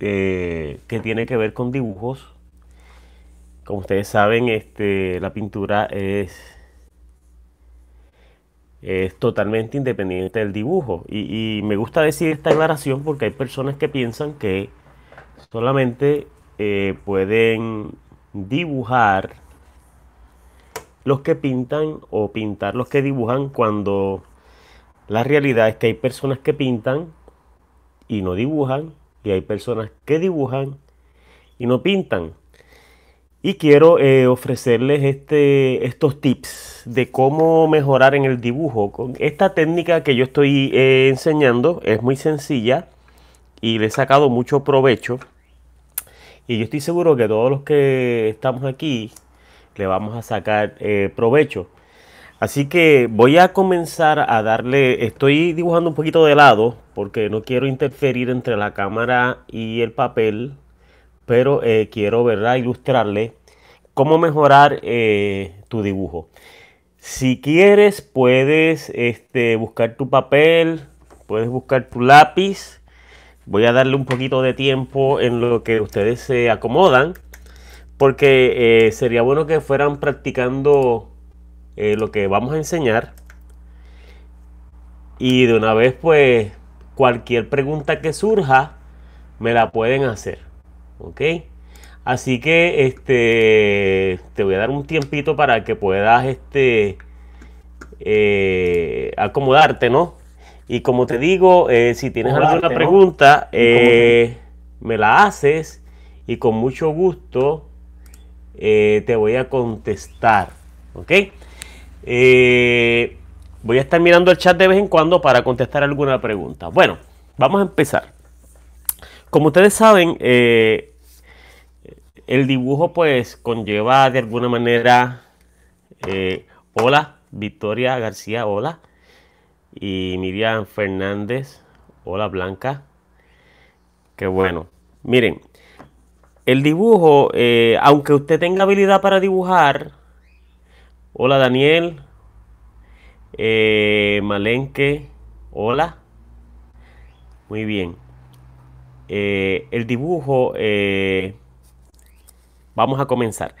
Eh, que tiene que ver con dibujos. Como ustedes saben, este, la pintura es, es totalmente independiente del dibujo. Y, me gusta decir esta aclaración porque hay personas que piensan que solamente eh, pueden dibujar los que pintan o pintar los que dibujan cuando la realidad es que hay personas que pintan y no dibujan y hay personas que dibujan y no pintan. Y quiero eh, ofrecerles este, estos tips de cómo mejorar en el dibujo. Con esta técnica que yo estoy eh, enseñando es muy sencilla y le he sacado mucho provecho. Y yo estoy seguro que todos los que estamos aquí le vamos a sacar eh, provecho. Así que voy a comenzar a darle, estoy dibujando un poquito de lado porque no quiero interferir entre la cámara y el papel, pero eh, quiero ¿verdad? ilustrarle cómo mejorar eh, tu dibujo. Si quieres puedes este, buscar tu papel, puedes buscar tu lápiz. Voy a darle un poquito de tiempo en lo que ustedes se acomodan porque eh, sería bueno que fueran practicando eh, lo que vamos a enseñar. Y de una vez, pues, cualquier pregunta que surja, me la pueden hacer. ¿Ok? Así que, este, te voy a dar un tiempito para que puedas, este, eh, acomodarte, ¿no? Y como te digo, eh, si tienes alguna pregunta, me la haces y con mucho gusto te voy a contestar. ¿Ok? Eh, voy a estar mirando el chat de vez en cuando para contestar alguna pregunta. Bueno, vamos a empezar. Como ustedes saben, eh, el dibujo pues conlleva de alguna manera... Eh, hola, Victoria García, hola. Y Miriam Fernández, hola Blanca. Qué bueno. Miren, el dibujo, aunque usted tenga habilidad para dibujar, Hola Daniel. Eh, Malenque. Hola. Muy bien. Eh, el dibujo, eh, vamos a comenzar.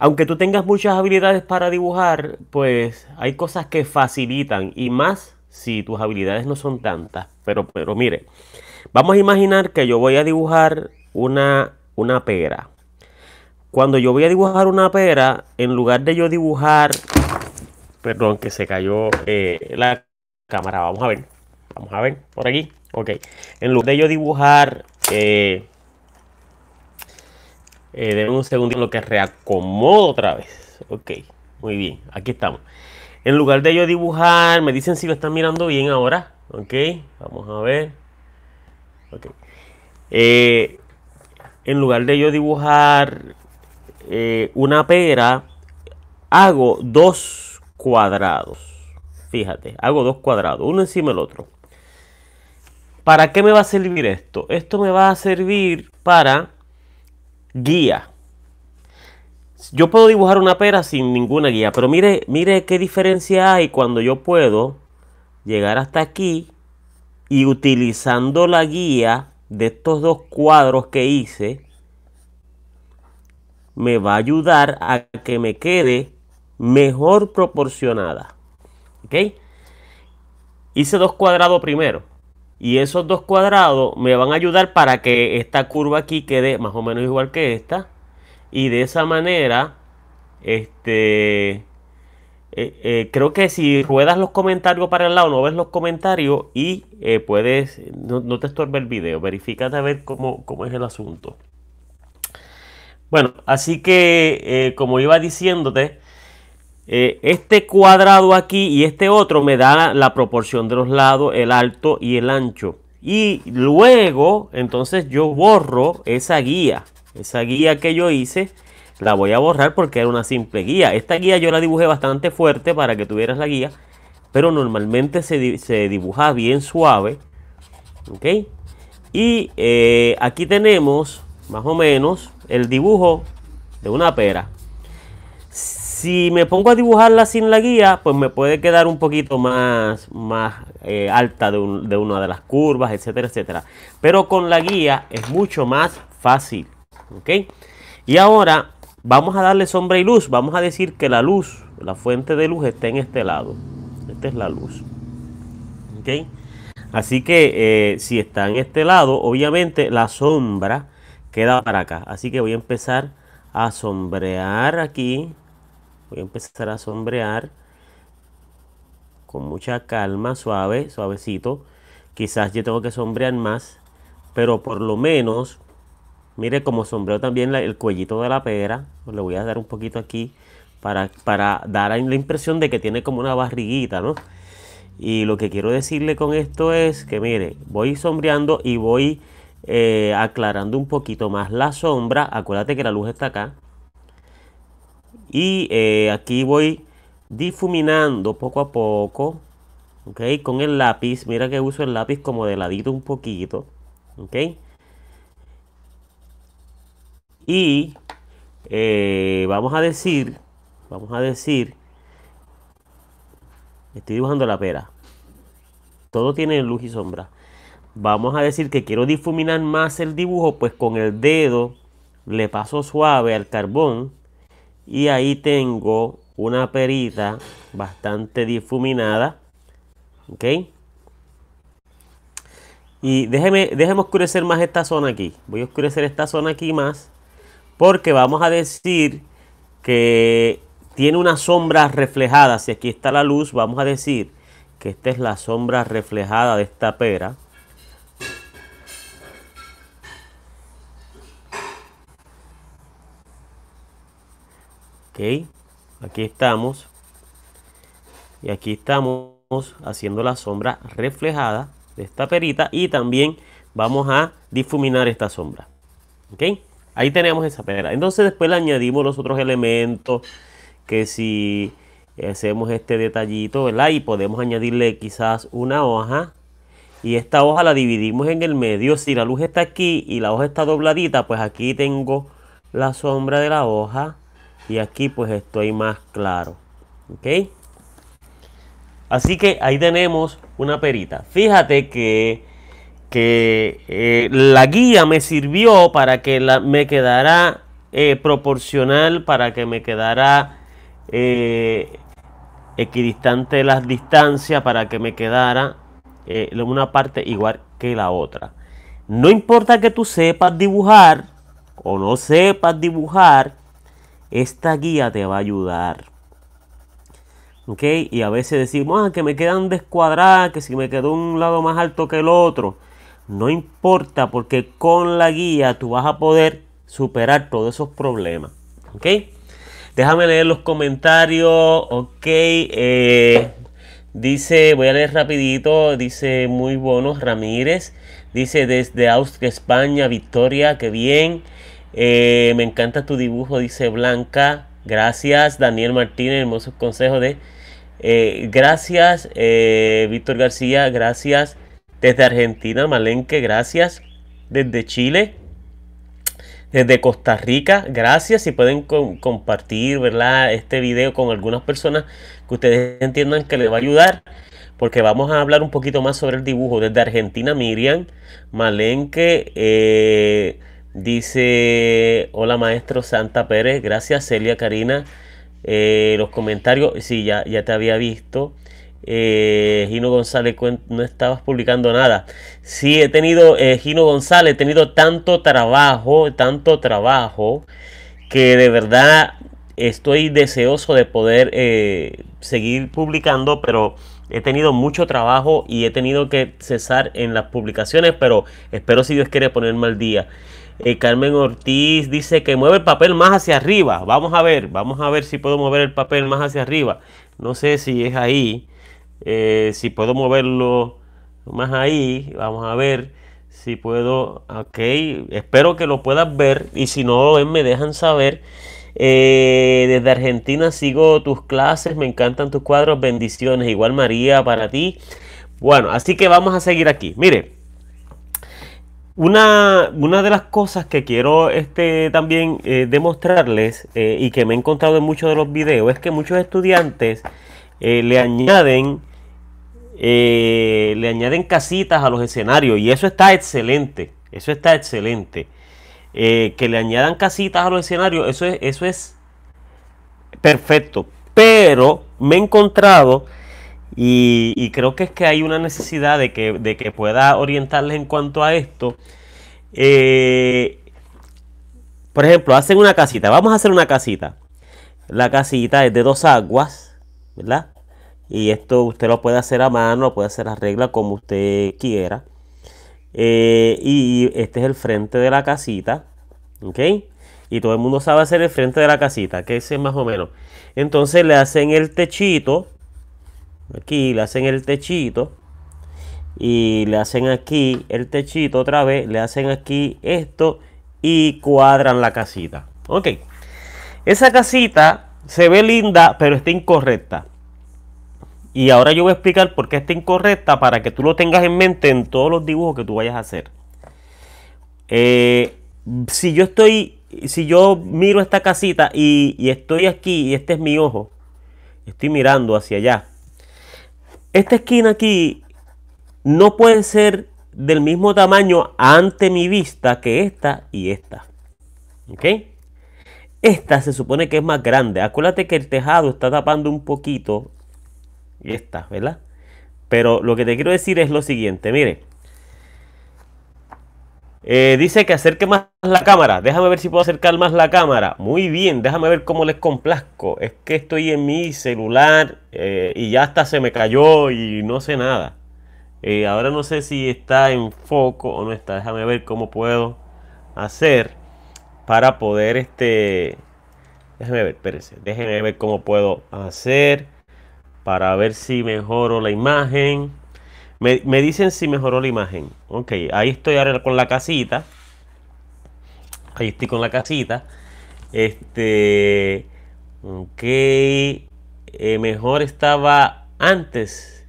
Aunque tú tengas muchas habilidades para dibujar, pues hay cosas que facilitan y más si tus habilidades no son tantas. Pero, pero mire, vamos a imaginar que yo voy a dibujar una, una pera. Cuando yo voy a dibujar una pera, en lugar de yo dibujar... Perdón, que se cayó eh, la cámara. Vamos a ver. Vamos a ver. Por aquí. Ok. En lugar de yo dibujar... Eh, eh un segundo lo que reacomodo otra vez. Ok. Muy bien. Aquí estamos. En lugar de yo dibujar, me dicen si lo están mirando bien ahora. Ok, vamos a ver. Ok. Eh, en lugar de yo dibujar eh, una pera, hago dos cuadrados. Fíjate, hago dos cuadrados, uno encima del otro. ¿Para qué me va a servir esto? Esto me va a servir para guía. Yo puedo dibujar una pera sin ninguna guía, pero mire, mire qué diferencia hay cuando yo puedo llegar hasta aquí y utilizando la guía de estos dos cuadros que hice, me va a ayudar a que me quede mejor proporcionada. ¿Ok? Hice dos cuadrados primero. Y esos dos cuadrados me van a ayudar para que esta curva aquí quede más o menos igual que esta. Y de esa manera, este... Eh, eh, creo que si ruedas los comentarios para el lado, no ves los comentarios y eh, puedes, no, te estorbe el video, verifícate a ver cómo, cómo es el asunto. Bueno, así que eh, como iba diciéndote, eh, este cuadrado aquí y este otro me da la proporción de los lados, el alto y el ancho. Y luego, entonces yo borro esa guía, esa guía que yo hice, la voy a borrar porque era una simple guía. Esta guía yo la dibujé bastante fuerte para que tuvieras la guía, pero normalmente se, dibuja bien suave. ¿Ok? Y eh, aquí tenemos más o menos el dibujo de una pera. Si me pongo a dibujarla sin la guía, pues me puede quedar un poquito más, más eh, alta de, una de las curvas, etcétera, etcétera. Pero con la guía es mucho más fácil. ¿Ok? Y ahora vamos a darle sombra y luz. Vamos a decir que la luz, la fuente de luz está en este lado. Esta es la luz. ¿Ok? Así que eh, si está en este lado, obviamente la sombra queda para acá. Así que voy a empezar a sombrear aquí. Voy a empezar a sombrear con mucha calma, suave, suavecito. Quizás yo tengo que sombrear más, pero por lo menos, mire como sombreo también el cuellito de la pera. Le voy a dar un poquito aquí para, para dar la impresión de que tiene como una barriguita, ¿no? Y lo que quiero decirle con esto es que mire, voy sombreando y voy eh, aclarando un poquito más la sombra. Acuérdate que la luz está acá. Y eh, aquí voy difuminando poco a poco. ¿Ok? Con el lápiz. Mira que uso el lápiz como de ladito un poquito. ¿Ok? Y eh, vamos a decir, vamos a decir, estoy dibujando la pera. Todo tiene luz y sombra vamos a decir que quiero difuminar más el dibujo, pues con el dedo le paso suave al carbón y ahí tengo una perita bastante difuminada. ¿Ok? Y déjeme, déjeme oscurecer más esta zona aquí. Voy a oscurecer esta zona aquí más porque vamos a decir que tiene una sombra reflejada. Si aquí está la luz, vamos a decir que esta es la sombra reflejada de esta pera. ok aquí estamos y aquí estamos haciendo la sombra reflejada de esta perita y también vamos a difuminar esta sombra ok ahí tenemos esa pera entonces después le añadimos los otros elementos que si hacemos este detallito verdad y podemos añadirle quizás una hoja y esta hoja la dividimos en el medio si la luz está aquí y la hoja está dobladita pues aquí tengo la sombra de la hoja y aquí pues estoy más claro. ¿Ok? Así que ahí tenemos una perita. Fíjate que, eh, la guía me sirvió para que la, me quedara eh, proporcional, para que me quedara eh, equidistante las distancias, para que me quedara una parte igual que la otra. No importa que tú sepas dibujar o no sepas dibujar, esta guía te va a ayudar. ¿Ok? Y a veces decimos, ah, que me quedan descuadradas, que si me quedó un lado más alto que el otro. No importa, porque con la guía tú vas a poder superar todos esos problemas. ¿Ok? Déjame leer los comentarios. Ok. Eh, dice, voy a leer rapidito. Dice, muy buenos Ramírez. Dice, desde Austria, España, Victoria, qué bien. Eh, me encanta tu dibujo, dice Blanca. Gracias, Daniel Martínez, hermosos consejos de... Eh, gracias, eh, Víctor García, gracias. Desde Argentina, Malenque, gracias. Desde Chile, desde Costa Rica, gracias. Si pueden compartir, ¿verdad? Este video con algunas personas que ustedes entiendan que les va a ayudar. Porque vamos a hablar un poquito más sobre el dibujo. Desde Argentina, Miriam, Malenque, Dice, hola maestro Santa Pérez, gracias Celia Karina. Eh, los comentarios, sí, ya, ya te había visto. Eh, Gino González, no estabas publicando nada. Sí, he tenido, eh, Gino González, he tenido tanto trabajo, tanto trabajo, que de verdad estoy deseoso de poder seguir publicando, pero he tenido mucho trabajo y he tenido que cesar en las publicaciones, pero espero si Dios quiere ponerme al día. Eh, Carmen Ortiz dice que mueve el papel más hacia arriba. Vamos a ver, vamos a ver si puedo mover el papel más hacia arriba. No sé si es ahí, eh, si puedo moverlo más ahí. Vamos a ver si puedo. Ok, espero que lo puedas ver y si no, me dejan saber. Eh, desde Argentina sigo tus clases, me encantan tus cuadros, bendiciones, igual María para ti. Bueno, así que vamos a seguir aquí. Mire, una, una de las cosas que quiero este, también eh, demostrarles eh, y que me he encontrado en muchos de los videos es que muchos estudiantes eh, le añaden le añaden casitas a los escenarios y eso está excelente, eso está excelente. que le añadan casitas a los escenarios, eso es, eso es perfecto. Pero me he encontrado y, creo que es que hay una necesidad de que, de que pueda orientarles en cuanto a esto. Eh, por ejemplo, hacen una casita. Vamos a hacer una casita. La casita es de dos aguas, ¿verdad? Y esto usted lo puede hacer a mano, lo puede hacer a regla como usted quiera. Eh, y este es el frente de la casita. ¿Ok? Y todo el mundo sabe hacer el frente de la casita, que ese es más o menos. Entonces le hacen el techito Aquí le hacen el techito. Y le hacen aquí el techito otra vez. Le hacen aquí esto. Y cuadran la casita. Ok. Esa casita se ve linda, pero está incorrecta. Y ahora yo voy a explicar por qué está incorrecta para que tú lo tengas en mente en todos los dibujos que tú vayas a hacer. Eh, si yo estoy, si yo miro esta casita y estoy aquí y este es mi ojo, estoy mirando hacia allá esta esquina aquí no puede ser del mismo tamaño ante mi vista que esta y esta. ¿Ok? Esta se supone que es más grande. Acuérdate que el tejado está tapando un poquito y esta, ¿verdad? Pero lo que te quiero decir es lo siguiente, mire. Eh, dice que acerque más la cámara. Déjame ver si puedo acercar más la cámara. Muy bien, déjame ver cómo les complazco. Es que estoy en mi celular eh, y ya hasta se me cayó y no sé nada. Eh, ahora no sé si está en foco o no está. Déjame ver cómo puedo hacer para poder este... ver, Déjenme ver cómo puedo hacer para ver si mejoro la imagen. Me, dicen si mejoró la imagen. Ok, ahí estoy ahora con la casita. Ahí estoy con la casita. Este. Ok. Eh, mejor estaba antes.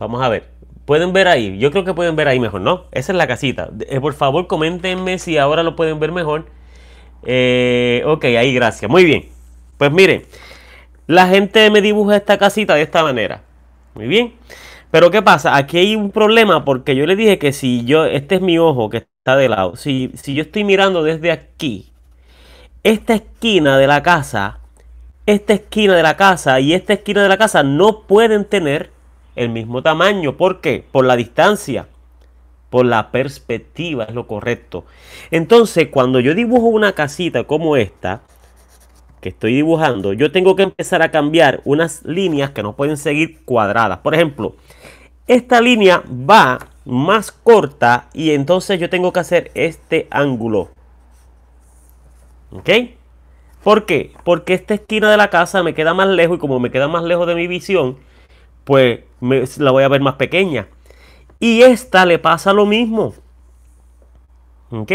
Vamos a ver. Pueden ver ahí. Yo creo que pueden ver ahí mejor, ¿no? Esa es la casita. Eh, por favor, coméntenme si ahora lo pueden ver mejor. Eh, ok, ahí, gracias. Muy bien. Pues miren. La gente me dibuja esta casita de esta manera. Muy bien. Pero ¿qué pasa? Aquí hay un problema porque yo le dije que si yo, este es mi ojo que está de lado, si, si yo estoy mirando desde aquí, esta esquina de la casa, esta esquina de la casa y esta esquina de la casa no pueden tener el mismo tamaño. ¿Por qué? Por la distancia, por la perspectiva, es lo correcto. Entonces, cuando yo dibujo una casita como esta, que estoy dibujando, yo tengo que empezar a cambiar unas líneas que no pueden seguir cuadradas. Por ejemplo, esta línea va más corta y entonces yo tengo que hacer este ángulo. ¿Ok? ¿Por qué? Porque esta esquina de la casa me queda más lejos y como me queda más lejos de mi visión, pues me, la voy a ver más pequeña. Y esta le pasa lo mismo. ¿Ok?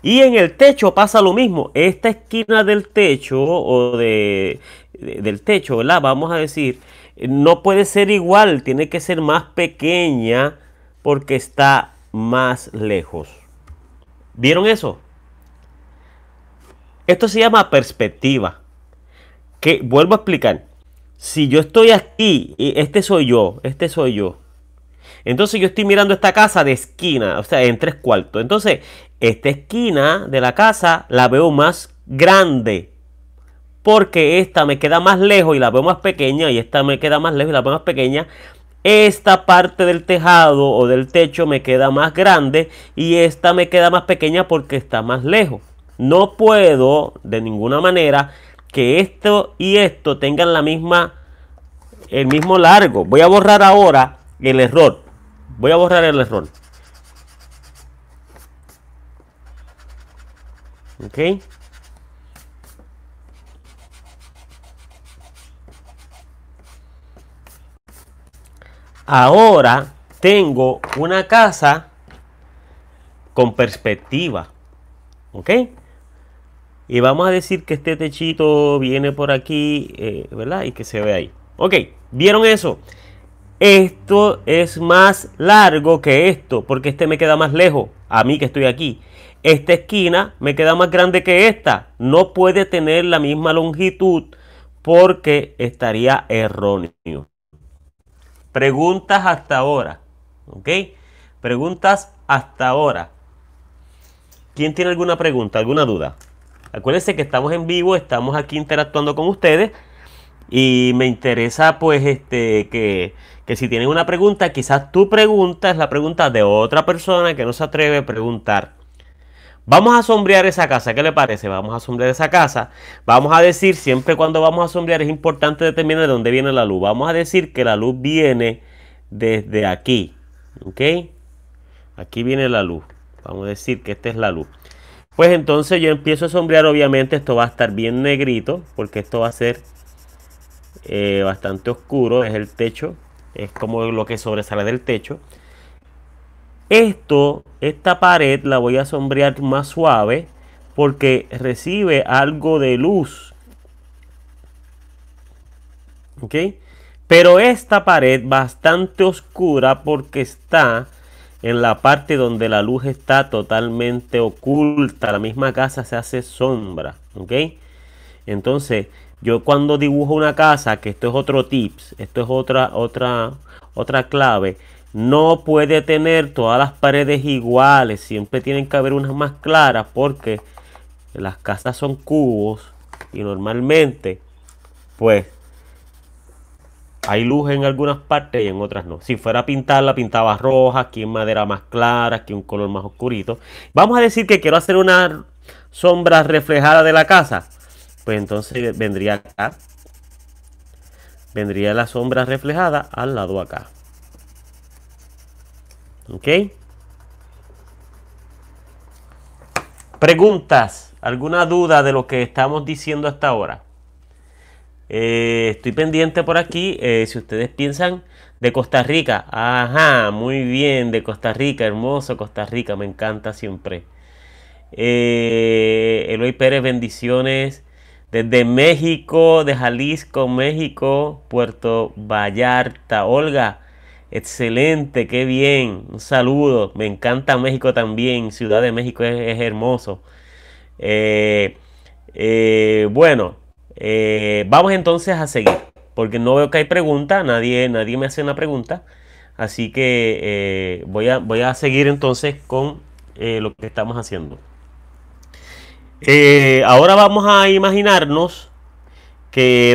Y en el techo pasa lo mismo. Esta esquina del techo o de del techo, la Vamos a decir, no puede ser igual, tiene que ser más pequeña porque está más lejos. ¿Vieron eso? Esto se llama perspectiva. Que vuelvo a explicar. Si yo estoy aquí, y este soy yo, este soy yo. Entonces yo estoy mirando esta casa de esquina, o sea, en tres cuartos. Entonces, esta esquina de la casa la veo más grande porque esta me queda más lejos y la veo más pequeña y esta me queda más lejos y la veo más pequeña. Esta parte del tejado o del techo me queda más grande y esta me queda más pequeña porque está más lejos. No puedo de ninguna manera que esto y esto tengan la misma el mismo largo. Voy a borrar ahora el error. Voy a borrar el error. ok Ahora tengo una casa con perspectiva. ¿Ok? Y vamos a decir que este techito viene por aquí, eh, ¿verdad? Y que se ve ahí. Ok, ¿vieron eso? Esto es más largo que esto, porque este me queda más lejos, a mí que estoy aquí. Esta esquina me queda más grande que esta. No puede tener la misma longitud porque estaría erróneo. Preguntas hasta ahora. ¿Ok? Preguntas hasta ahora. ¿Quién tiene alguna pregunta, alguna duda? Acuérdense que estamos en vivo, estamos aquí interactuando con ustedes. Y me interesa pues este que, que si tienen una pregunta, quizás tu pregunta es la pregunta de otra persona que no se atreve a preguntar. Vamos a sombrear esa casa, ¿qué le parece? Vamos a sombrear esa casa. Vamos a decir, siempre cuando vamos a sombrear es importante determinar de dónde viene la luz. Vamos a decir que la luz viene desde aquí, ¿ok? Aquí viene la luz. Vamos a decir que esta es la luz. Pues entonces yo empiezo a sombrear, obviamente esto va a estar bien negrito, porque esto va a ser eh, bastante oscuro, es el techo, es como lo que sobresale del techo. Esto, esta pared la voy a sombrear más suave porque recibe algo de luz. ¿Ok? Pero esta pared bastante oscura porque está en la parte donde la luz está totalmente oculta. La misma casa se hace sombra. ¿Ok? Entonces, yo cuando dibujo una casa, que esto es otro tips, esto es otra, otra, otra clave no puede tener todas las paredes iguales, siempre tienen que haber unas más claras porque las casas son cubos y normalmente pues hay luz en algunas partes y en otras no. Si fuera a pintarla, pintaba roja, aquí en madera más clara, aquí un color más oscurito. Vamos a decir que quiero hacer una sombra reflejada de la casa. Pues entonces vendría acá. Vendría la sombra reflejada al lado acá. ¿Ok? Preguntas, alguna duda de lo que estamos diciendo hasta ahora. Eh, estoy pendiente por aquí. Eh, si ustedes piensan de Costa Rica, ajá, muy bien, de Costa Rica, hermoso Costa Rica, me encanta siempre. Eh, Eloy Pérez, bendiciones desde México, de Jalisco, México, Puerto Vallarta. Olga, Excelente, qué bien. Un saludo. Me encanta México también. Ciudad de México es, hermoso. Eh, eh, bueno, eh, vamos entonces a seguir. Porque no veo que hay pregunta. Nadie, nadie me hace una pregunta. Así que voy, voy a seguir entonces con lo que estamos haciendo. ahora vamos a imaginarnos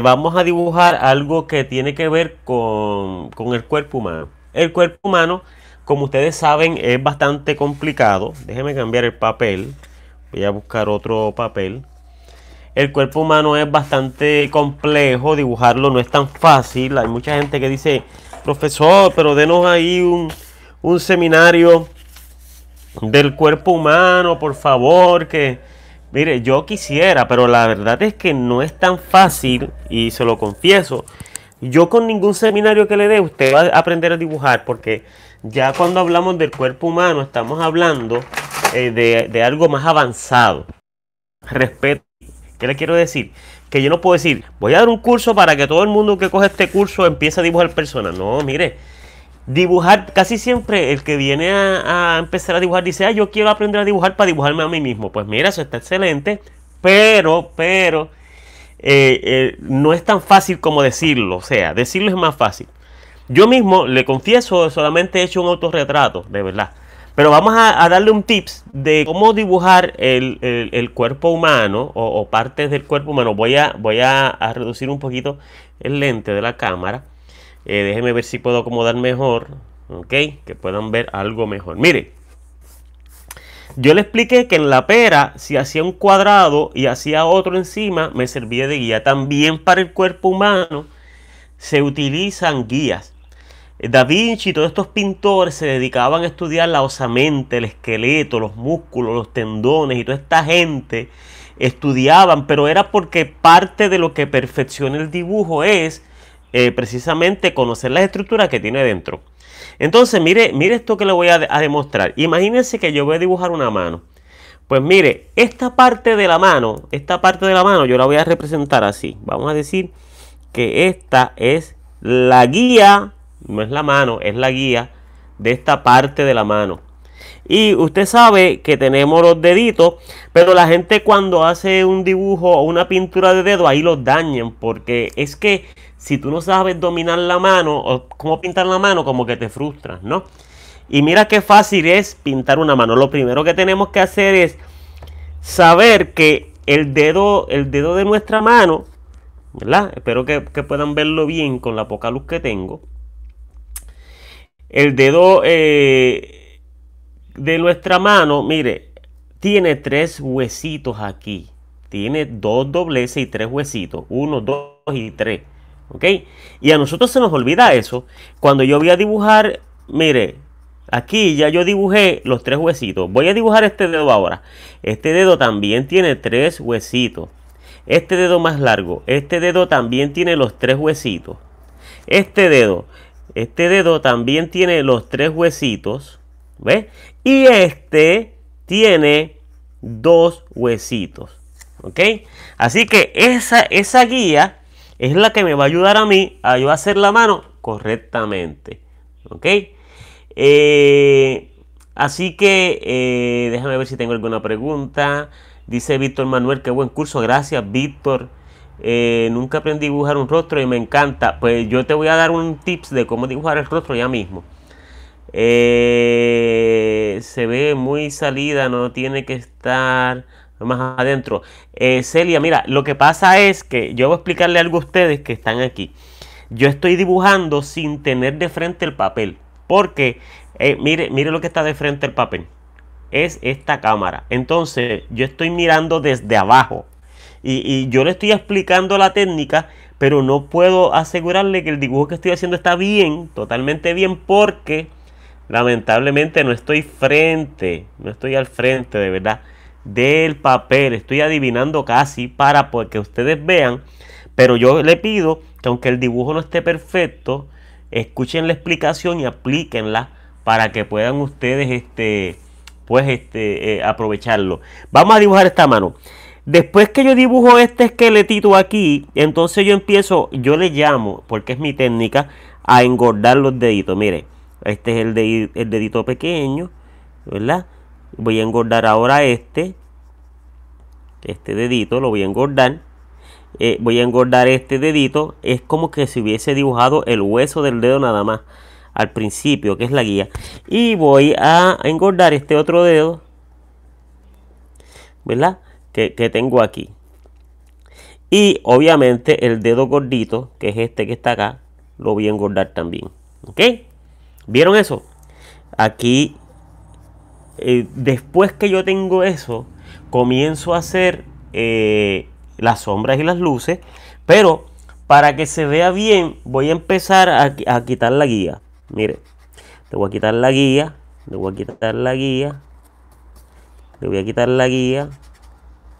vamos a dibujar algo que tiene que ver con, el cuerpo humano. El cuerpo humano, como ustedes saben, es bastante complicado. Déjenme cambiar el papel. Voy a buscar otro papel. El cuerpo humano es bastante complejo, dibujarlo no es tan fácil. Hay mucha gente que dice, profesor, pero denos ahí un, un seminario del cuerpo humano, por favor, que, Mire, yo quisiera, pero la verdad es que no es tan fácil y se lo confieso. Yo con ningún seminario que le dé, usted va a aprender a dibujar porque ya cuando hablamos del cuerpo humano estamos hablando eh, de, de algo más avanzado. Respeto. ¿Qué le quiero decir? que yo no puedo decir, voy a dar un curso para que todo el mundo que coge este curso empiece a dibujar personas. No, mire, dibujar, casi siempre el que viene a, empezar a dibujar dice, ah, yo quiero aprender a dibujar para dibujarme a mí mismo. Pues mira, eso está excelente, pero, pero, eh, eh, no es tan fácil como decirlo, o sea, decirlo es más fácil. Yo mismo, le confieso, solamente he hecho un autorretrato, de verdad. Pero vamos a, darle un tips de cómo dibujar el, cuerpo humano o, partes del cuerpo humano. Voy a, voy a reducir un poquito el lente de la cámara eh, déjenme ver si puedo acomodar mejor. Ok, que puedan ver algo mejor. Mire, yo le expliqué que en la pera, si hacía un cuadrado y hacía otro encima, me servía de guía. También para el cuerpo humano se utilizan guías. Eh, da Vinci y todos estos pintores se dedicaban a estudiar la osamente, el esqueleto, los músculos, los tendones y toda esta gente estudiaban, pero era porque parte de lo que perfecciona el dibujo es eh, precisamente conocer las estructuras que tiene dentro. Entonces, mire, mire esto que le voy a, a demostrar. Imagínense que yo voy a dibujar una mano. Pues mire, esta parte de la mano, esta parte de la mano yo la voy a representar así. Vamos a decir que esta es la guía, no es la mano, es la guía de esta parte de la mano. Y usted sabe que tenemos los deditos, pero la gente cuando hace un dibujo o una pintura de dedo ahí los dañan porque es que si tú no sabes dominar la mano o cómo pintar la mano, como que te frustras, ¿no? Y mira qué fácil es pintar una mano. Lo primero que tenemos que hacer es saber que el dedo, el dedo de nuestra mano, ¿verdad? Espero que, puedan verlo bien con la poca luz que tengo. El dedo eh, de nuestra mano, mire, tiene tres huesitos aquí. Tiene dos dobleces y tres huesitos. Uno, dos y tres. ¿Ok? Y a nosotros se nos olvida eso. Cuando yo voy a dibujar, mire, aquí ya yo dibujé los tres huesitos. Voy a dibujar este dedo ahora. Este dedo también tiene tres huesitos. Este dedo más largo. Este dedo también tiene los tres huesitos. Este dedo. Este dedo también tiene los tres huesitos. ¿Ves? Y este tiene dos huesitos. ¿Ok? Así que esa, esa guía es la que me va a ayudar a mí a yo hacer la mano correctamente. ¿Ok? Eh, así que eh, déjame ver si tengo alguna pregunta. Dice Víctor Manuel, qué buen curso. Gracias, Víctor. Eh, nunca aprendí a dibujar un rostro y me encanta. Pues yo te voy a dar un tips de cómo dibujar el rostro ya mismo. se ve muy salida, no tiene que estar más adentro. Eh, Celia, mira, lo que pasa es que yo voy a explicarle algo a ustedes que están aquí. Yo estoy dibujando sin tener de frente el papel. Porque, eh, mire, mire lo que está de frente el papel. Es esta cámara. Entonces, yo estoy mirando desde abajo. Y, y yo le estoy explicando la técnica, pero no puedo asegurarle que el dibujo que estoy haciendo está bien, totalmente bien, porque lamentablemente no estoy frente, no estoy al frente de verdad del papel. Estoy adivinando casi para que ustedes vean. Pero yo le pido que aunque el dibujo no esté perfecto, escuchen la explicación y aplíquenla para que puedan ustedes este, pues este, eh, aprovecharlo. Vamos a dibujar esta mano. Después que yo dibujo este esqueletito aquí, entonces yo empiezo, yo le llamo, porque es mi técnica, a engordar los deditos. Mire, este es el, el dedito pequeño, ¿verdad? voy a engordar ahora este este dedito lo voy a engordar eh, voy a engordar este dedito es como que se hubiese dibujado el hueso del dedo nada más al principio que es la guía y voy a engordar este otro dedo ¿verdad? que, que tengo aquí y obviamente el dedo gordito que es este que está acá lo voy a engordar también ¿ok? ¿vieron eso? aquí eh, después que yo tengo eso, comienzo a hacer eh, las sombras y las luces, pero para que se vea bien, voy a empezar a, quitar la guía. Mire, le voy a quitar la guía, le voy a quitar la guía, le voy a quitar la guía.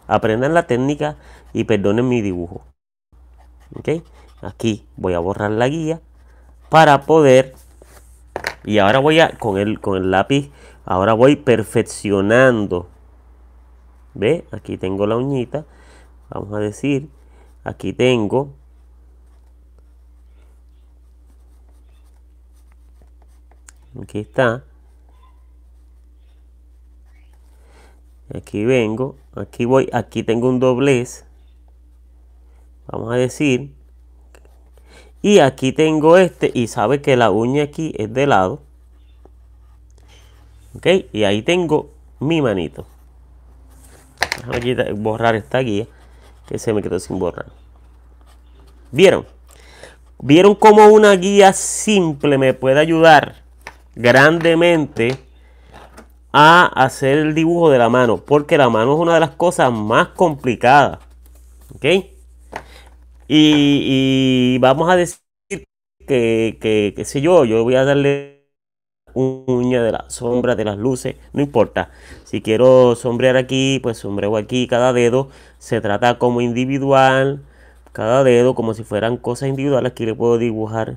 Aprendan la técnica y perdonen mi dibujo. ¿Ok? Aquí voy a borrar la guía para poder... Y ahora voy a, con con el lápiz Ahora voy perfeccionando. ¿Ve? Aquí tengo la uñita. Vamos a decir, aquí tengo aquí está aquí vengo aquí voy aquí tengo un doblez vamos a decir y aquí tengo este y sabe que la uña aquí es de lado ok y ahí tengo mi manito déjame borrar esta guía que se me quedó sin borrar vieron vieron cómo una guía simple me puede ayudar grandemente a hacer el dibujo de la mano porque la mano es una de las cosas más complicadas ok y, vamos a decir que, que, sé yo yo voy a darle uña, de la sombra, de las luces, no importa. Si quiero sombrear aquí, pues sombreo aquí cada dedo. Se trata como individual, cada dedo como si fueran cosas individuales. Aquí le puedo dibujar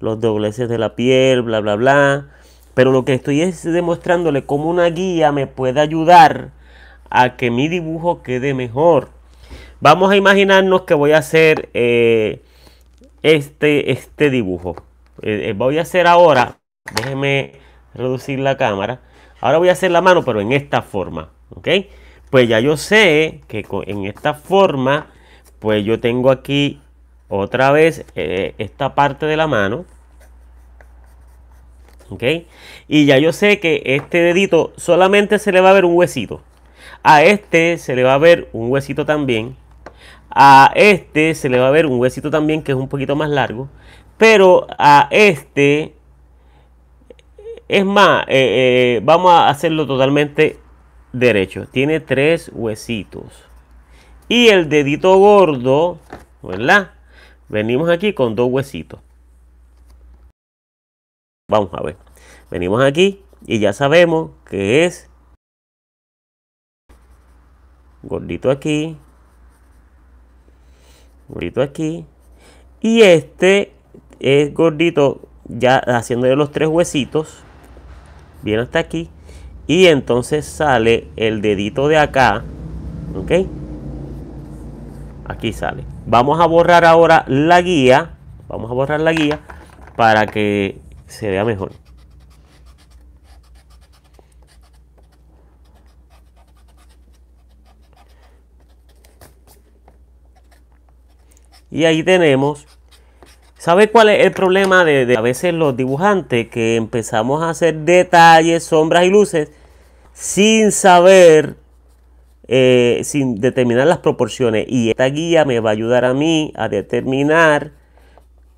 los dobleces de la piel, bla, bla, bla. Pero lo que estoy es demostrándole cómo una guía me puede ayudar a que mi dibujo quede mejor. Vamos a imaginarnos que voy a hacer eh, este, este dibujo. Eh, eh, voy a hacer ahora Déjeme reducir la cámara. Ahora voy a hacer la mano, pero en esta forma. ¿Ok? Pues ya yo sé que en esta forma, pues yo tengo aquí otra vez eh, esta parte de la mano. ¿Ok? Y ya yo sé que este dedito solamente se le va a ver un huesito. A este se le va a ver un huesito también. A este se le va a ver un huesito también que es un poquito más largo. Pero a este es más, eh, eh, vamos a hacerlo totalmente derecho. Tiene tres huesitos. Y el dedito gordo, ¿verdad? Venimos aquí con dos huesitos. Vamos a ver. Venimos aquí y ya sabemos que es gordito aquí, gordito aquí. Y este es gordito ya haciendo los tres huesitos viene hasta aquí y entonces sale el dedito de acá, ¿ok? Aquí sale. Vamos a borrar ahora la guía, vamos a borrar la guía para que se vea mejor. Y ahí tenemos ¿Sabe cuál es el problema de, a veces los dibujantes que empezamos a hacer detalles, sombras y luces sin saber, eh, sin determinar las proporciones? Y esta guía me va a ayudar a mí a determinar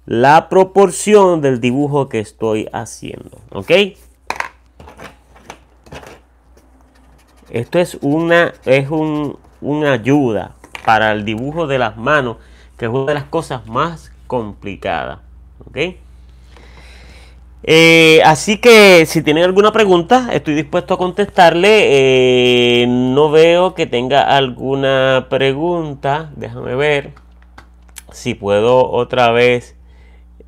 la proporción del dibujo que estoy haciendo. ¿Ok? Esto es una, es un, una ayuda para el dibujo de las manos, que es una de las cosas más complicada. ¿Ok? Eh, así que si tienen alguna pregunta, estoy dispuesto a contestarle. Eh, no veo que tenga alguna pregunta. Déjame ver si puedo otra vez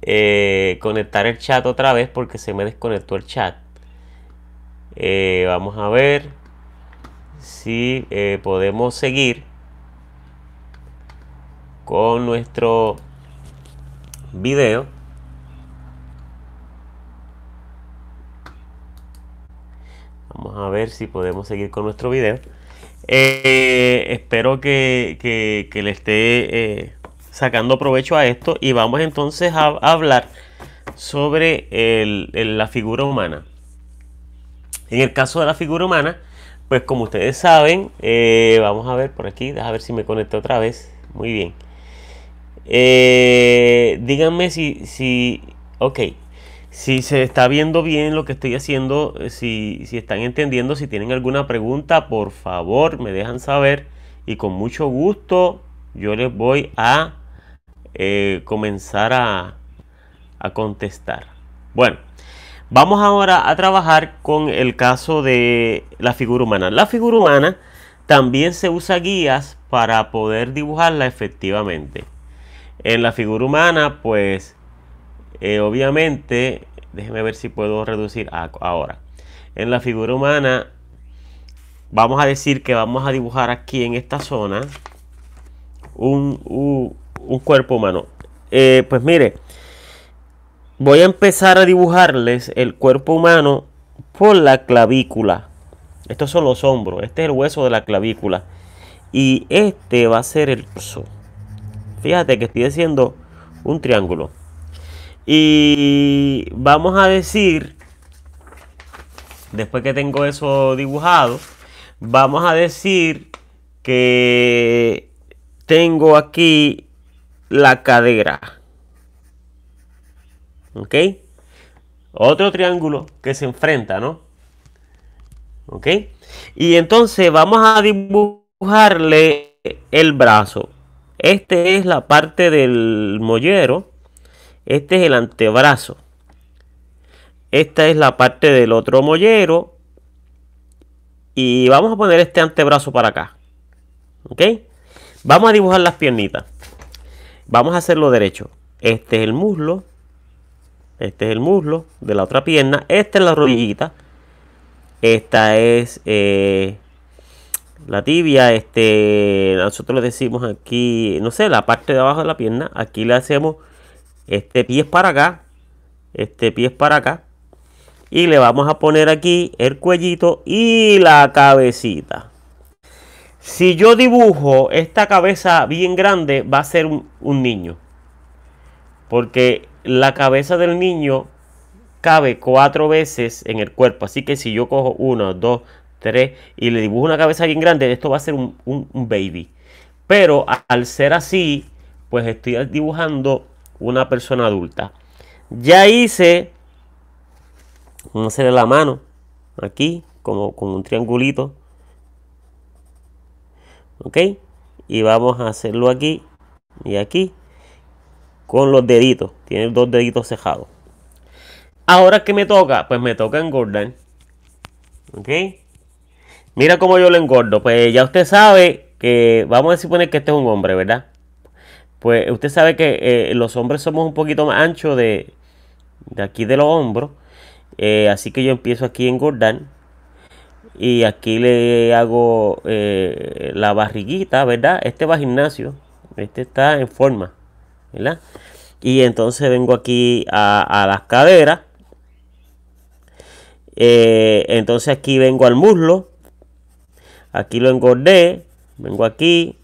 eh, conectar el chat otra vez porque se me desconectó el chat. vamos a ver si podemos seguir con nuestro video vamos a ver si podemos seguir con nuestro video eh, espero que, que, le esté eh, sacando provecho a esto y vamos entonces a, hablar sobre la figura humana en el caso de la figura humana pues como ustedes saben eh, vamos a ver por aquí a ver si me conecto otra vez muy bien eh, díganme si, si, ok, si se está viendo bien lo que estoy haciendo, eh, si, están entendiendo, si tienen alguna pregunta, por favor me dejan saber y con mucho gusto yo les voy a eh, comenzar a, a contestar. Bueno, vamos ahora a trabajar con el caso de la figura humana. La figura humana también se usa guías para poder dibujarla efectivamente. En la figura humana, pues eh, obviamente, déjeme ver si puedo reducir ahora. En la figura humana, vamos a decir que vamos a dibujar aquí en esta zona un, cuerpo humano. Eh, pues mire, voy a empezar a dibujarles el cuerpo humano por la clavícula. Estos son los hombros, este es el hueso de la clavícula. Y este va a ser el Fíjate que estoy haciendo un triángulo. Y vamos a decir, después que tengo eso dibujado, vamos a decir que tengo aquí la cadera. ¿Ok? Otro triángulo que se enfrenta, ¿no? ¿Ok? Y entonces vamos a dibujarle el brazo. Este es la parte del mollero. Este es el antebrazo. Esta es la parte del otro mollero. Y vamos a poner este antebrazo para acá. ¿Ok? Vamos a dibujar las piernitas. Vamos a hacerlo derecho. Este es el muslo. Este es el muslo de la otra pierna. Esta es la rodillita. Esta es eh, la tibia, este, nosotros le decimos aquí, no sé, la parte de abajo de la pierna. Aquí le hacemos este pie para acá, este pie para acá. Y le vamos a poner aquí el cuellito y la cabecita. Si yo dibujo esta cabeza bien grande, va a ser un, un niño. Porque la cabeza del niño cabe cuatro veces en el cuerpo. Así que si yo cojo uno, dos, y le dibujo una cabeza bien grande, esto va a ser un, baby. Pero al ser así, pues estoy dibujando una persona adulta. Ya hice, vamos a hacerle la mano, aquí, como con un triangulito. ¿Ok? Y vamos a hacerlo aquí y aquí con los deditos. Tiene dos deditos cejados. Ahora, que me toca? Pues me toca engordar. ¿Ok? Mira cómo yo lo engordo. Pues ya usted sabe que, vamos a suponer que este es un hombre, ¿verdad? Pues usted sabe que eh, los hombres somos un poquito más anchos de, de aquí de los hombros. Eh, así que yo empiezo aquí a engordar. Y aquí le hago eh, la barriguita, ¿verdad? Este va a gimnasio. Este está en forma, ¿verdad? Y entonces vengo aquí a, las caderas. entonces aquí vengo al muslo. Aquí lo engordé. Vengo aquí.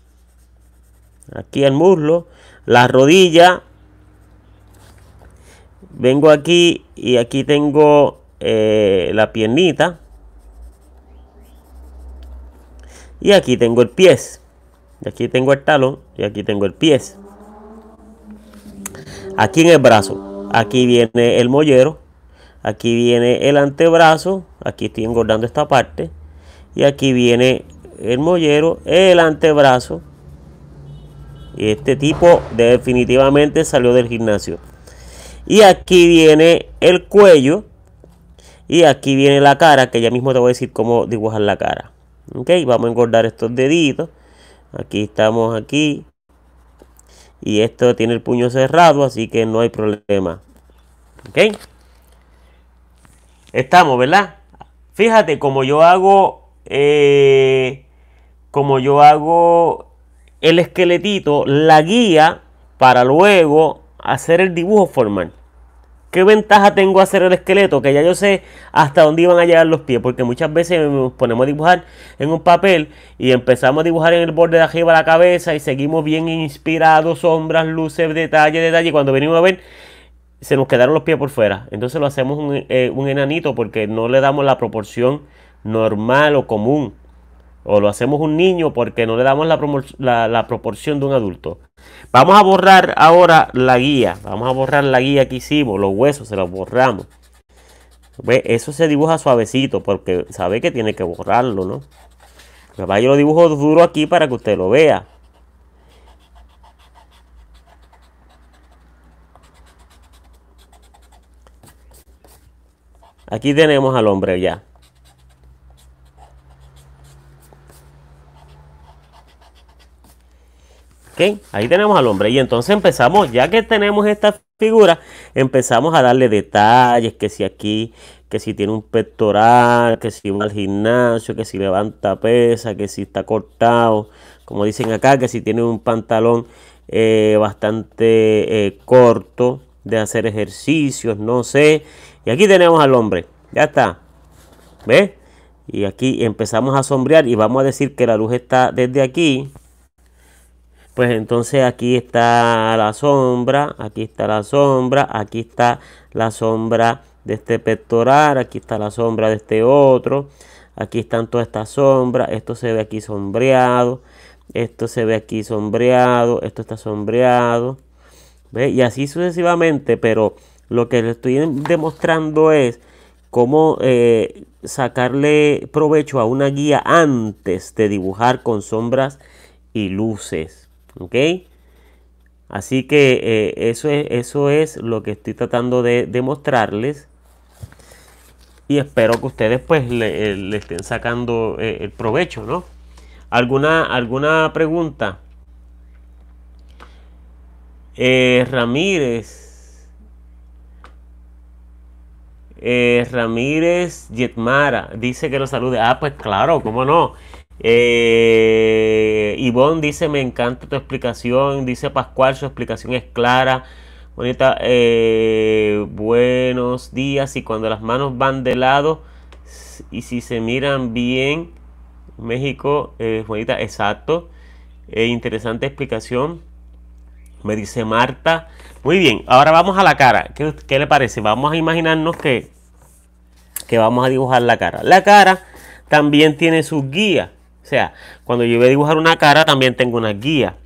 Aquí el muslo. La rodilla. Vengo aquí y aquí tengo eh, la piernita. Y aquí tengo el pies Y aquí tengo el talón. Y aquí tengo el pie. Aquí en el brazo. Aquí viene el mollero. Aquí viene el antebrazo. Aquí estoy engordando esta parte y aquí viene el mollero, el antebrazo. Y este tipo definitivamente salió del gimnasio. Y aquí viene el cuello. Y aquí viene la cara, que ya mismo te voy a decir cómo dibujar la cara. Ok, vamos a engordar estos deditos. Aquí estamos aquí. Y esto tiene el puño cerrado, así que no hay problema. Ok. Estamos, ¿verdad? Fíjate como yo hago eh, como yo hago el esqueletito, la guía para luego hacer el dibujo formal. ¿Qué ventaja tengo hacer el esqueleto? Que ya yo sé hasta dónde iban a llegar los pies, porque muchas veces nos ponemos a dibujar en un papel y empezamos a dibujar en el borde de arriba la cabeza y seguimos bien inspirados, sombras, luces, detalle, detalle. Y cuando venimos a ver, se nos quedaron los pies por fuera. Entonces lo hacemos un eh, enanito porque no le damos la proporción normal o común. O lo hacemos un niño porque no le damos la, la, proporción de un adulto. Vamos a borrar ahora la guía. Vamos a borrar la guía que hicimos. Los huesos se los borramos. ¿Ve? Eso se dibuja suavecito porque sabe que tiene que borrarlo, ¿no? yo lo dibujo duro aquí para que usted lo vea. Aquí tenemos al hombre ya. Ahí tenemos al hombre. Y entonces empezamos, ya que tenemos esta figura, empezamos a darle detalles, que si aquí, que si tiene un pectoral, que si va al gimnasio, que si levanta pesa, que si está cortado, como dicen acá, que si tiene un pantalón eh, bastante eh, corto de hacer ejercicios, no sé. Y aquí tenemos al hombre, ya está. ¿Ves? Y aquí empezamos a sombrear y vamos a decir que la luz está desde aquí pues entonces aquí está la sombra, aquí está la sombra, aquí está la sombra de este pectoral, aquí está la sombra de este otro, aquí están todas estas sombras, esto se ve aquí sombreado, esto se ve aquí sombreado, esto está sombreado, y así sucesivamente, pero lo que le estoy demostrando es cómo eh, sacarle provecho a una guía antes de dibujar con sombras y luces. ¿Ok? Así que eh, eso, es, eso es lo que estoy tratando de demostrarles. Y espero que ustedes pues le, eh, estén sacando eh, el provecho, ¿no? ¿Alguna, alguna pregunta? Ramírez. Ramírez Yetmara dice que lo salude. Ah, pues claro, ¿cómo no? Eh, dice, me encanta tu explicación. Dice Pascual, su explicación es clara. Bonita, eh, buenos días. Y cuando las manos van de lado y si se miran bien, México, bonita, exacto. Eh, interesante explicación. Me dice Marta. Muy bien, ahora vamos a la cara. ¿Qué, le parece? Vamos a imaginarnos que, que vamos a dibujar la cara. La cara también tiene sus guías. O sea, cuando yo voy a dibujar una cara, también tengo una guía.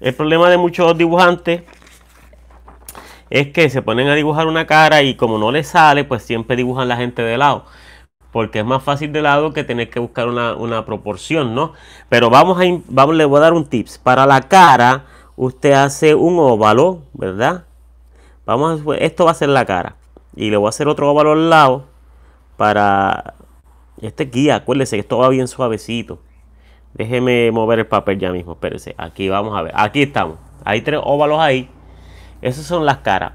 El problema de muchos dibujantes es que se ponen a dibujar una cara y como no les sale, pues siempre dibujan la gente de lado. Porque es más fácil de lado que tener que buscar una, proporción, ¿no? Pero vamos a, vamos, le voy a dar un tips. Para la cara, usted hace un óvalo, ¿verdad? Vamos esto va a ser la cara. Y le voy a hacer otro óvalo al lado para... Este guía, Acuérdese que esto va bien suavecito. Déjeme mover el papel ya mismo, espérense. Aquí vamos a ver. Aquí estamos. Hay tres óvalos ahí. Esas son las caras.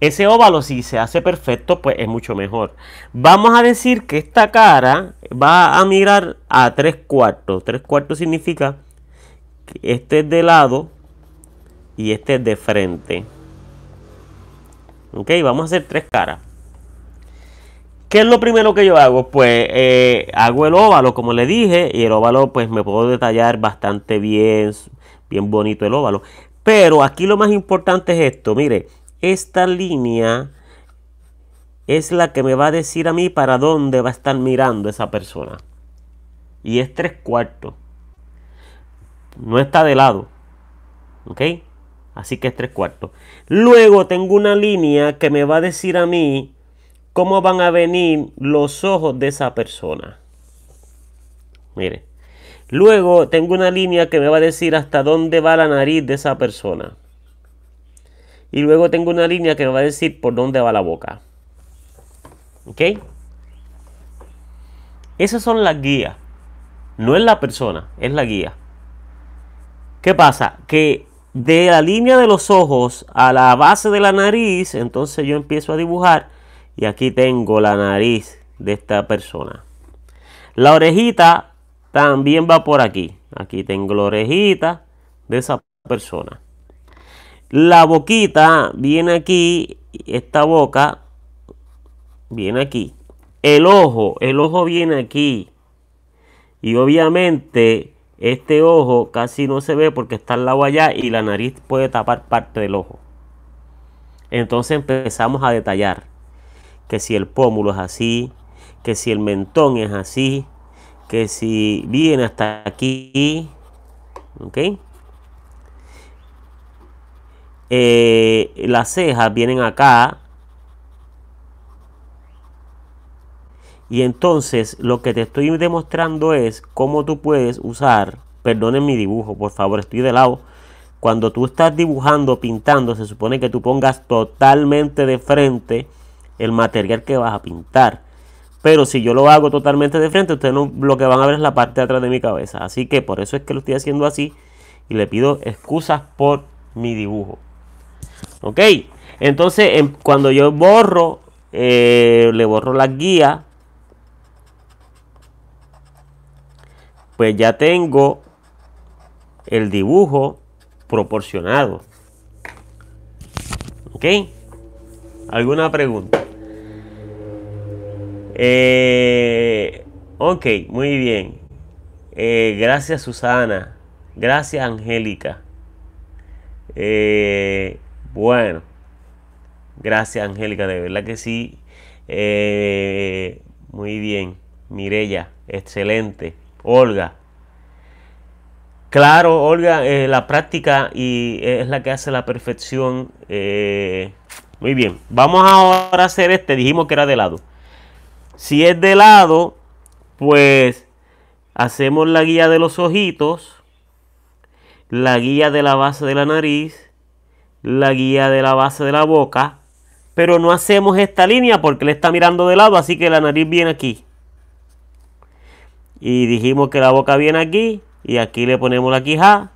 Ese óvalo, si se hace perfecto, pues es mucho mejor. Vamos a decir que esta cara va a mirar a tres cuartos. Tres cuartos significa que este es de lado y este es de frente. Ok, vamos a hacer tres caras. ¿Qué es lo primero que yo hago? Pues eh, hago el óvalo, como le dije, y el óvalo pues me puedo detallar bastante bien, bien bonito el óvalo. Pero aquí lo más importante es esto, mire, esta línea es la que me va a decir a mí para dónde va a estar mirando esa persona. Y es tres cuartos. No está de lado. ¿Ok? Así que es tres cuartos. Luego tengo una línea que me va a decir a mí ¿cómo van a venir los ojos de esa persona? Mire. Luego tengo una línea que me va a decir hasta dónde va la nariz de esa persona. Y luego tengo una línea que me va a decir por dónde va la boca. ¿Ok? Esas son las guías. No es la persona, es la guía. ¿Qué pasa? Que de la línea de los ojos a la base de la nariz, entonces yo empiezo a dibujar y aquí tengo la nariz de esta persona. La orejita también va por aquí. Aquí tengo la orejita de esa persona. La boquita viene aquí. Esta boca viene aquí. El ojo, el ojo viene aquí. Y obviamente este ojo casi no se ve porque está al lado allá y la nariz puede tapar parte del ojo. Entonces empezamos a detallar que si el pómulo es así, que si el mentón es así, que si viene hasta aquí, ¿ok? Eh, las cejas vienen acá. Y entonces lo que te estoy demostrando es cómo tú puedes usar, perdonen mi dibujo, por favor, estoy de lado. Cuando tú estás dibujando, pintando, se supone que tú pongas totalmente de frente el material que vas a pintar. Pero si yo lo hago totalmente de frente, ustedes no, lo que van a ver es la parte de atrás de mi cabeza. Así que por eso es que lo estoy haciendo así. Y le pido excusas por mi dibujo. Ok. Entonces, em, cuando yo borro, eh, le borro la guía Pues ya tengo el dibujo proporcionado. ¿Ok? ¿Alguna pregunta? Eh, ok, muy bien. Eh, gracias Susana. Gracias Angélica. Eh, bueno. Gracias Angélica, de verdad que sí. muy bien. Mirella, excelente. Olga. Claro, Olga, la práctica y es la que hace la perfección. muy bien, vamos ahora a hacer este. Dijimos que era de lado. Si es de lado, pues hacemos la guía de los ojitos, la guía de la base de la nariz, la guía de la base de la boca, pero no hacemos esta línea porque le está mirando de lado, así que la nariz viene aquí. Y dijimos que la boca viene aquí, y aquí le ponemos la quija.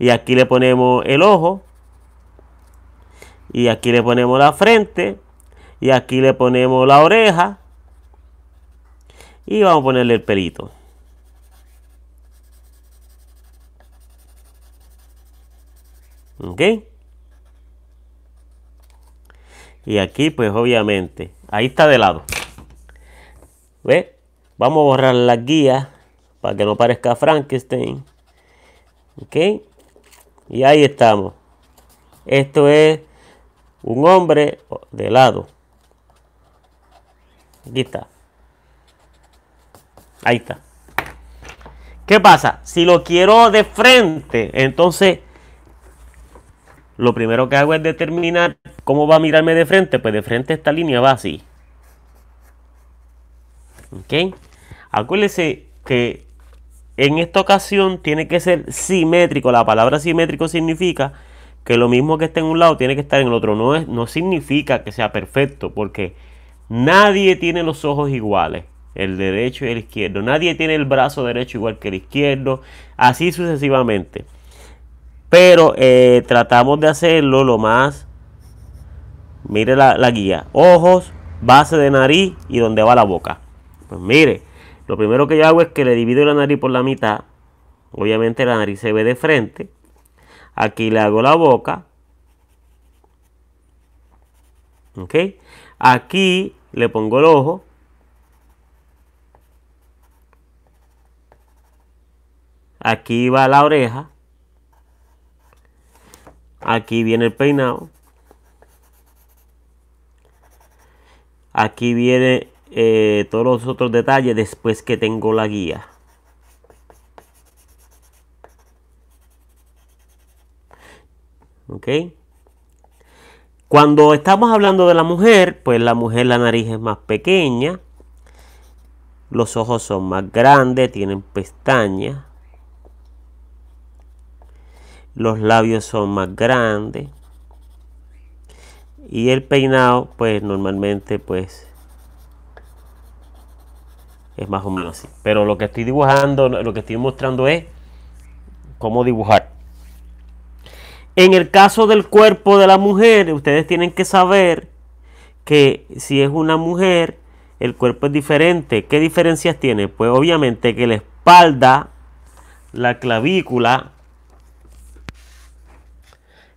Y aquí le ponemos el ojo. Y aquí le ponemos la frente. Y aquí le ponemos la oreja. Y vamos a ponerle el pelito. ¿Ok? Y aquí pues obviamente, ahí está de lado. ¿Ve? Vamos a borrar la guía para que no parezca Frankenstein. ¿Ok? Y ahí estamos. Esto es un hombre de lado. Aquí está. Ahí está. ¿Qué pasa? Si lo quiero de frente, entonces lo primero que hago es determinar cómo va a mirarme de frente. Pues de frente esta línea va así. ¿Ok? Acuérdese que en esta ocasión tiene que ser simétrico. La palabra simétrico significa que lo mismo que está en un lado tiene que estar en el otro. No, es, no significa que sea perfecto porque Nadie tiene los ojos iguales, el derecho y el izquierdo. Nadie tiene el brazo derecho igual que el izquierdo, así sucesivamente. Pero eh, tratamos de hacerlo lo más... Mire la, la guía. Ojos, base de nariz y donde va la boca. Pues mire, lo primero que yo hago es que le divido la nariz por la mitad. Obviamente la nariz se ve de frente. Aquí le hago la boca. ¿Ok? Aquí le pongo el ojo. Aquí va la oreja. Aquí viene el peinado. Aquí viene eh, todos los otros detalles después que tengo la guía. ¿Ok? Cuando estamos hablando de la mujer, pues la mujer la nariz es más pequeña, los ojos son más grandes, tienen pestañas, los labios son más grandes y el peinado pues normalmente pues es más o menos así. Pero lo que estoy dibujando, lo que estoy mostrando es cómo dibujar. En el caso del cuerpo de la mujer, ustedes tienen que saber que si es una mujer, el cuerpo es diferente. ¿Qué diferencias tiene? Pues obviamente que la espalda, la clavícula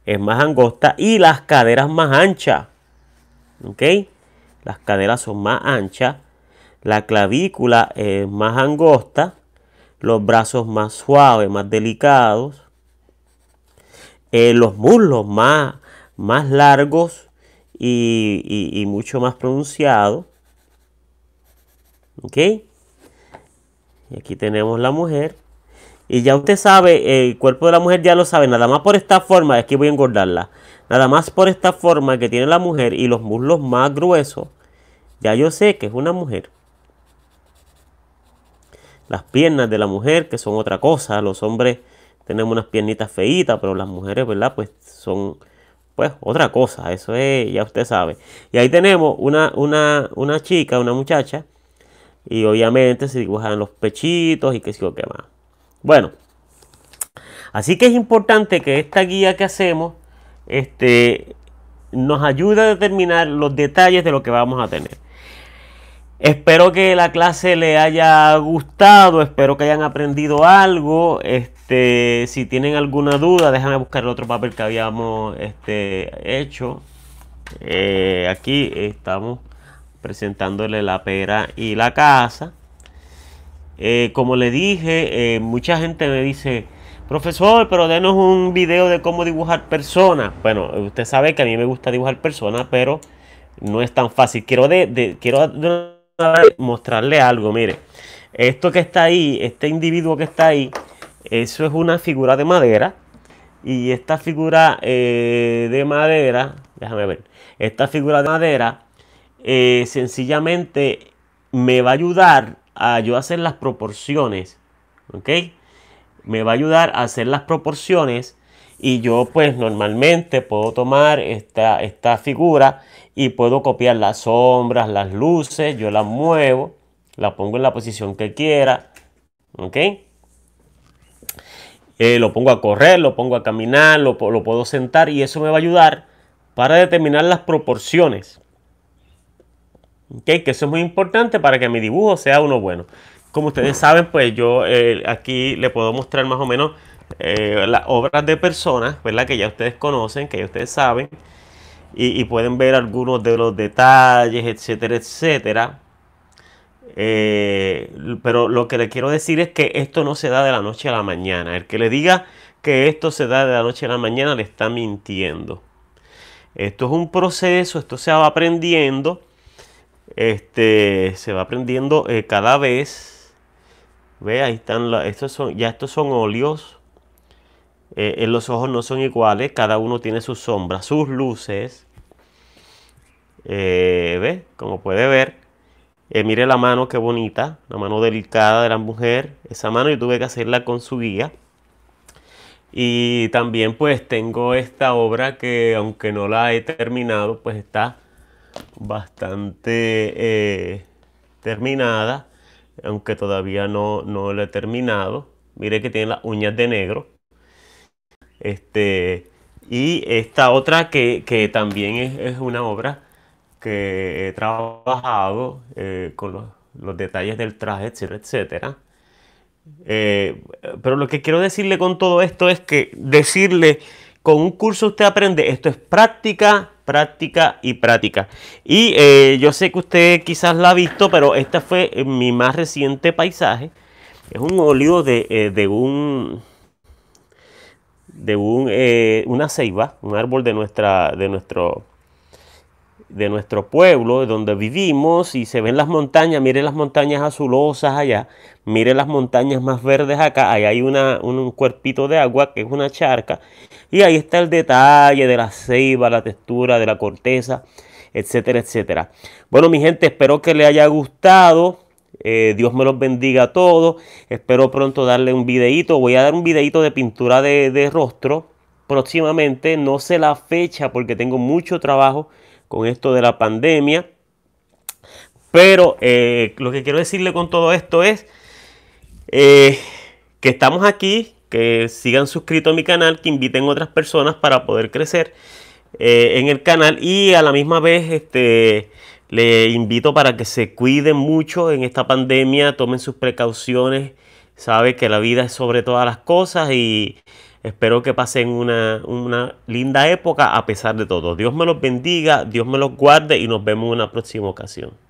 es más angosta y las caderas más anchas. ¿Ok? Las caderas son más anchas, la clavícula es más angosta, los brazos más suaves, más delicados eh, los muslos más, más largos y, y mucho más pronunciados. ¿Ok? Y aquí tenemos la mujer. Y ya usted sabe, eh, el cuerpo de la mujer ya lo sabe, nada más por esta forma, aquí voy a engordarla, nada más por esta forma que tiene la mujer y los muslos más gruesos, ya yo sé que es una mujer. Las piernas de la mujer, que son otra cosa, los hombres tenemos unas piernitas feitas, pero las mujeres, ¿verdad? Pues son, pues, otra cosa, eso es, ya usted sabe. Y ahí tenemos una, una, chica, una muchacha, y obviamente se dibujan los pechitos y qué sé yo qué más. Bueno, así que es importante que esta guía que hacemos, este, nos ayude a determinar los detalles de lo que vamos a tener. Espero que la clase le haya gustado, espero que hayan aprendido algo. Este, este, si tienen alguna duda, déjame buscar el otro papel que habíamos este, hecho. Eh, aquí estamos presentándole la pera y la casa. Eh, como le dije, eh, mucha gente me dice, profesor, pero denos un video de cómo dibujar personas. Bueno, usted sabe que a mí me gusta dibujar personas, pero no es tan fácil. Quiero, quiero mostrarle algo, mire. Esto que está ahí, este individuo que está ahí, eso es una figura de madera. Y esta figura eh, de madera, déjame ver, esta figura de madera eh, sencillamente me va a ayudar a yo hacer las proporciones, ¿ok? Me va a ayudar a hacer las proporciones y yo pues normalmente puedo tomar esta, esta figura y puedo copiar las sombras, las luces, yo las muevo, la pongo en la posición que quiera, ¿ok? Eh, lo pongo a correr, lo pongo a caminar, lo, puedo sentar y eso me va a ayudar para determinar las proporciones. que eso es muy importante para que mi dibujo sea uno bueno. Como ustedes saben, pues yo eh, aquí le puedo mostrar más o menos eh, las obras de personas, ¿verdad? Que ya ustedes conocen, que ya ustedes saben. Y, y, pueden ver algunos de los detalles, etcétera, etcétera. Eh, pero lo que le quiero decir es que esto no se da de la noche a la mañana. El que le diga que esto se da de la noche a la mañana le está mintiendo. Esto es un proceso, esto se va aprendiendo. Este se va aprendiendo eh, cada vez. Ve, ahí están estos son, ya estos son óleos. en eh, los ojos no son iguales, cada uno tiene sus sombras, sus luces. ve, como puede ver. Eh, mire la mano, qué bonita, la mano delicada de la mujer. Esa mano yo tuve que hacerla con su guía. Y también pues tengo esta obra que aunque no la he terminado, pues está bastante eh, terminada. Aunque todavía no, la he terminado. Mire que tiene las uñas de negro. Este, y esta otra que, también es una obra que he trabajado eh, con los, detalles del traje, etcétera, etcétera. Eh, pero lo que quiero decirle con todo esto es que decirle, con un curso usted aprende, esto es práctica, práctica y práctica. Y eh, yo sé que usted quizás la ha visto, pero esta fue mi más reciente paisaje. Es un óleo de, un de un, una ceiba, un árbol de, nuestra, de nuestro de nuestro pueblo, de donde vivimos, y se ven las montañas, mire las montañas azulosas allá, mire las montañas más verdes acá, ahí hay una, un, cuerpito de agua que es una charca, y ahí está el detalle de la ceiba, la textura de la corteza, etcétera, etcétera. Bueno, mi gente, espero que le haya gustado. Eh, Dios me los bendiga a todos. Espero pronto darle un videito. Voy a dar un videito de pintura de, de rostro próximamente. No sé la fecha porque tengo mucho trabajo con esto de la pandemia. Pero eh, lo que quiero decirle con todo esto es eh, que estamos aquí, que sigan suscritos a mi canal, que inviten otras personas para poder crecer eh, en el canal y a la misma vez este, le invito para que se cuiden mucho en esta pandemia, tomen sus precauciones, sabe que la vida es sobre todas las cosas y Espero que pasen una, linda época a pesar de todo. Dios me los bendiga, Dios me los guarde y nos vemos en una próxima ocasión.